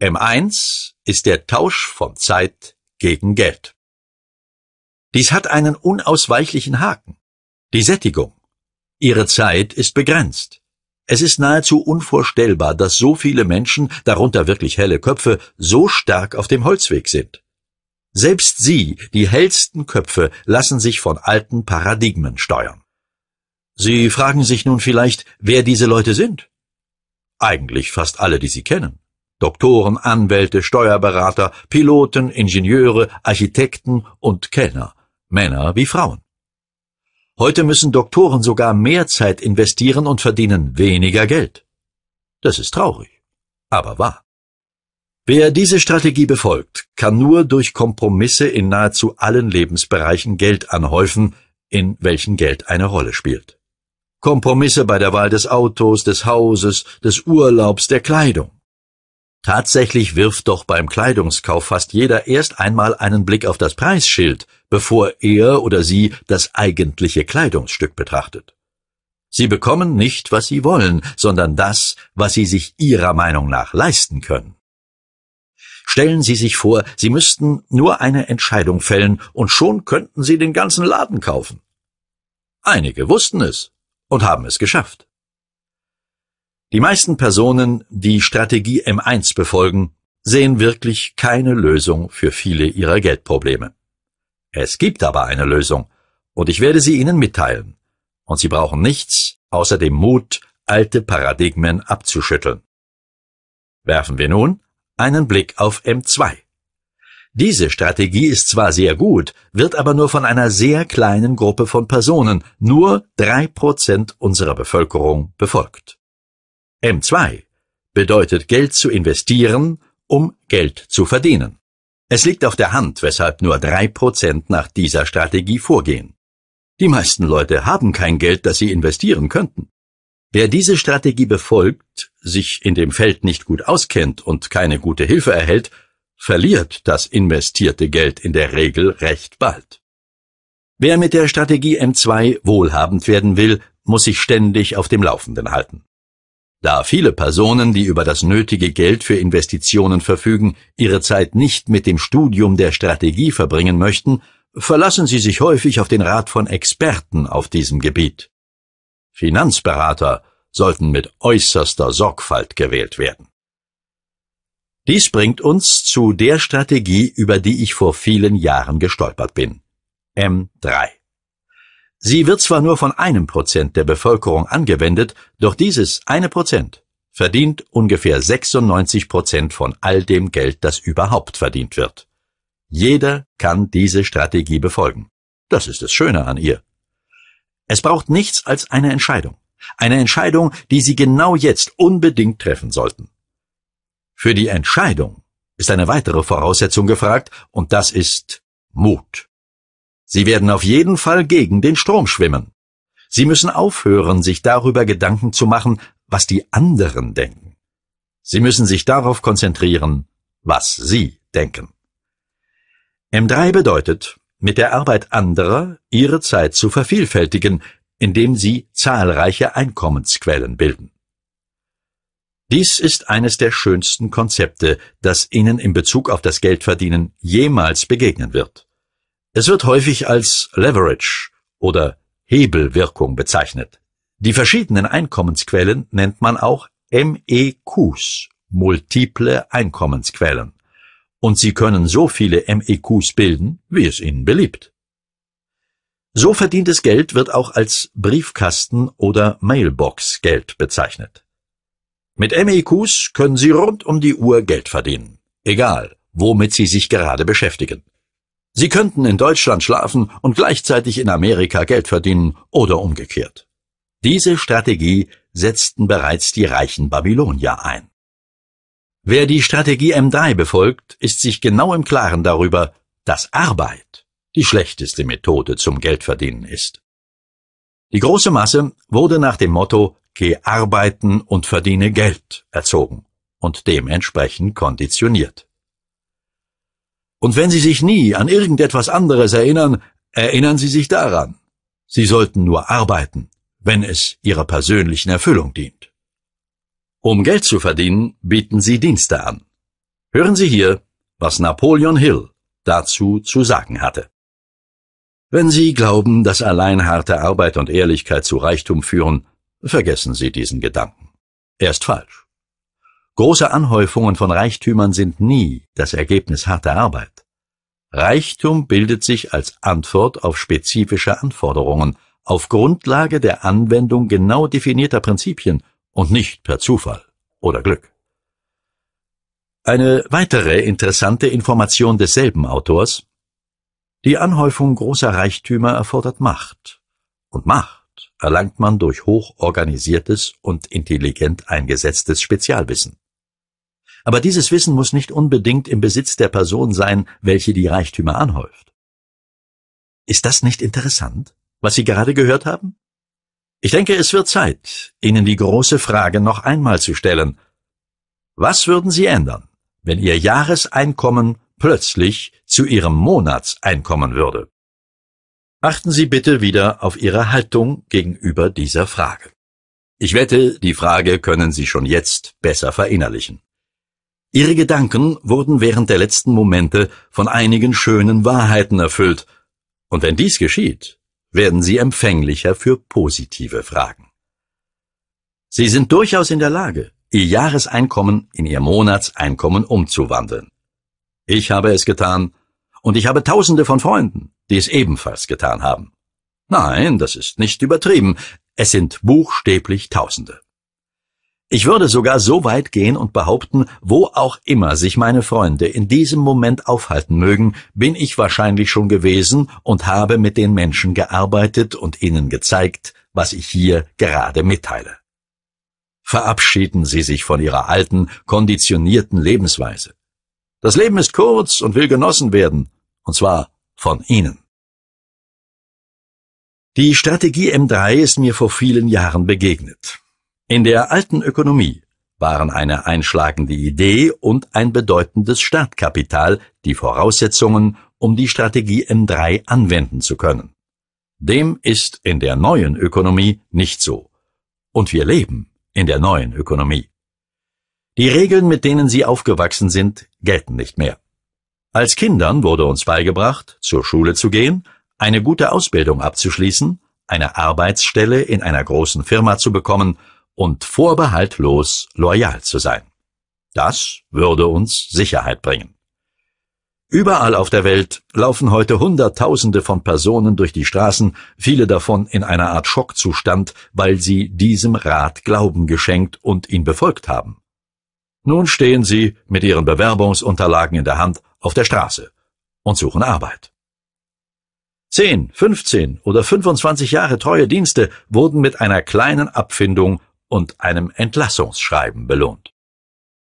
M1 ist der Tausch von Zeit gegen Geld. Dies hat einen unausweichlichen Haken. Die Sättigung. Ihre Zeit ist begrenzt. Es ist nahezu unvorstellbar, dass so viele Menschen, darunter wirklich helle Köpfe, so stark auf dem Holzweg sind. Selbst sie, die hellsten Köpfe, lassen sich von alten Paradigmen steuern. Sie fragen sich nun vielleicht, wer diese Leute sind. Eigentlich fast alle, die sie kennen. Doktoren, Anwälte, Steuerberater, Piloten, Ingenieure, Architekten und Kellner, Männer wie Frauen. Heute müssen Doktoren sogar mehr Zeit investieren und verdienen weniger Geld. Das ist traurig, aber wahr. Wer diese Strategie befolgt, kann nur durch Kompromisse in nahezu allen Lebensbereichen Geld anhäufen, in welchen Geld eine Rolle spielt. Kompromisse bei der Wahl des Autos, des Hauses, des Urlaubs, der Kleidung. Tatsächlich wirft doch beim Kleidungskauf fast jeder erst einmal einen Blick auf das Preisschild, bevor er oder sie das eigentliche Kleidungsstück betrachtet. Sie bekommen nicht, was sie wollen, sondern das, was sie sich ihrer Meinung nach leisten können. Stellen Sie sich vor, Sie müssten nur eine Entscheidung fällen und schon könnten Sie den ganzen Laden kaufen. Einige wussten es und haben es geschafft. Die meisten Personen, die Strategie M1 befolgen, sehen wirklich keine Lösung für viele ihrer Geldprobleme. Es gibt aber eine Lösung, und ich werde sie Ihnen mitteilen. Und Sie brauchen nichts außer dem Mut, alte Paradigmen abzuschütteln. Werfen wir nun einen Blick auf M2. Diese Strategie ist zwar sehr gut, wird aber nur von einer sehr kleinen Gruppe von Personen, nur drei Prozent unserer Bevölkerung, befolgt. M2 bedeutet Geld zu investieren, um Geld zu verdienen. Es liegt auf der Hand, weshalb nur drei Prozent nach dieser Strategie vorgehen. Die meisten Leute haben kein Geld, das sie investieren könnten. Wer diese Strategie befolgt, sich in dem Feld nicht gut auskennt und keine gute Hilfe erhält, verliert das investierte Geld in der Regel recht bald. Wer mit der Strategie M2 wohlhabend werden will, muss sich ständig auf dem Laufenden halten da viele Personen, die über das nötige Geld für Investitionen verfügen, ihre Zeit nicht mit dem Studium der Strategie verbringen möchten, verlassen sie sich häufig auf den Rat von Experten auf diesem Gebiet. Finanzberater sollten mit äußerster Sorgfalt gewählt werden. Dies bringt uns zu der Strategie, über die ich vor vielen Jahren gestolpert bin. M3. Sie wird zwar nur von einem Prozent der Bevölkerung angewendet, doch dieses eine Prozent verdient ungefähr 96 Prozent von all dem Geld, das überhaupt verdient wird. Jeder kann diese Strategie befolgen. Das ist das Schöne an ihr. Es braucht nichts als eine Entscheidung. Eine Entscheidung, die Sie genau jetzt unbedingt treffen sollten. Für die Entscheidung ist eine weitere Voraussetzung gefragt, und das ist Mut. Sie werden auf jeden Fall gegen den Strom schwimmen. Sie müssen aufhören, sich darüber Gedanken zu machen, was die anderen denken. Sie müssen sich darauf konzentrieren, was sie denken. M3 bedeutet, mit der Arbeit anderer ihre Zeit zu vervielfältigen, indem sie zahlreiche Einkommensquellen bilden. Dies ist eines der schönsten Konzepte, das Ihnen in Bezug auf das Geldverdienen jemals begegnen wird. Es wird häufig als Leverage oder Hebelwirkung bezeichnet. Die verschiedenen Einkommensquellen nennt man auch MEQs, multiple Einkommensquellen, und sie können so viele MEQs bilden, wie es ihnen beliebt. So verdientes Geld wird auch als Briefkasten- oder Mailbox-Geld bezeichnet. Mit MEQs können Sie rund um die Uhr Geld verdienen, egal womit Sie sich gerade beschäftigen. Sie könnten in Deutschland schlafen und gleichzeitig in Amerika Geld verdienen oder umgekehrt. Diese Strategie setzten bereits die reichen Babylonier ein. Wer die Strategie M3 befolgt, ist sich genau im Klaren darüber, dass Arbeit die schlechteste Methode zum Geldverdienen ist. Die große Masse wurde nach dem Motto Geh arbeiten und verdiene Geld erzogen und dementsprechend konditioniert. Und wenn Sie sich nie an irgendetwas anderes erinnern, erinnern Sie sich daran. Sie sollten nur arbeiten, wenn es Ihrer persönlichen Erfüllung dient. Um Geld zu verdienen, bieten Sie Dienste an. Hören Sie hier, was Napoleon Hill dazu zu sagen hatte. Wenn Sie glauben, dass allein harte Arbeit und Ehrlichkeit zu Reichtum führen, vergessen Sie diesen Gedanken. Er ist falsch. Große Anhäufungen von Reichtümern sind nie das Ergebnis harter Arbeit. Reichtum bildet sich als Antwort auf spezifische Anforderungen, auf Grundlage der Anwendung genau definierter Prinzipien und nicht per Zufall oder Glück. Eine weitere interessante Information desselben Autors Die Anhäufung großer Reichtümer erfordert Macht, und Macht erlangt man durch hochorganisiertes und intelligent eingesetztes Spezialwissen. Aber dieses Wissen muss nicht unbedingt im Besitz der Person sein, welche die Reichtümer anhäuft. Ist das nicht interessant, was Sie gerade gehört haben? Ich denke, es wird Zeit, Ihnen die große Frage noch einmal zu stellen. Was würden Sie ändern, wenn Ihr Jahreseinkommen plötzlich zu Ihrem Monatseinkommen würde? Achten Sie bitte wieder auf Ihre Haltung gegenüber dieser Frage. Ich wette, die Frage können Sie schon jetzt besser verinnerlichen. Ihre Gedanken wurden während der letzten Momente von einigen schönen Wahrheiten erfüllt, und wenn dies geschieht, werden Sie empfänglicher für positive Fragen. Sie sind durchaus in der Lage, Ihr Jahreseinkommen in Ihr Monatseinkommen umzuwandeln. Ich habe es getan, und ich habe Tausende von Freunden, die es ebenfalls getan haben. Nein, das ist nicht übertrieben, es sind buchstäblich Tausende. Ich würde sogar so weit gehen und behaupten, wo auch immer sich meine Freunde in diesem Moment aufhalten mögen, bin ich wahrscheinlich schon gewesen und habe mit den Menschen gearbeitet und ihnen gezeigt, was ich hier gerade mitteile. Verabschieden Sie sich von Ihrer alten, konditionierten Lebensweise. Das Leben ist kurz und will genossen werden, und zwar von Ihnen. Die Strategie M3 ist mir vor vielen Jahren begegnet. In der alten Ökonomie waren eine einschlagende Idee und ein bedeutendes Startkapital die Voraussetzungen, um die Strategie M3 anwenden zu können. Dem ist in der neuen Ökonomie nicht so. Und wir leben in der neuen Ökonomie. Die Regeln, mit denen sie aufgewachsen sind, gelten nicht mehr. Als Kindern wurde uns beigebracht, zur Schule zu gehen, eine gute Ausbildung abzuschließen, eine Arbeitsstelle in einer großen Firma zu bekommen und vorbehaltlos loyal zu sein. Das würde uns Sicherheit bringen. Überall auf der Welt laufen heute Hunderttausende von Personen durch die Straßen, viele davon in einer Art Schockzustand, weil sie diesem Rat Glauben geschenkt und ihn befolgt haben. Nun stehen sie mit ihren Bewerbungsunterlagen in der Hand auf der Straße und suchen Arbeit. Zehn, 15 oder 25 Jahre treue Dienste wurden mit einer kleinen Abfindung und einem Entlassungsschreiben belohnt.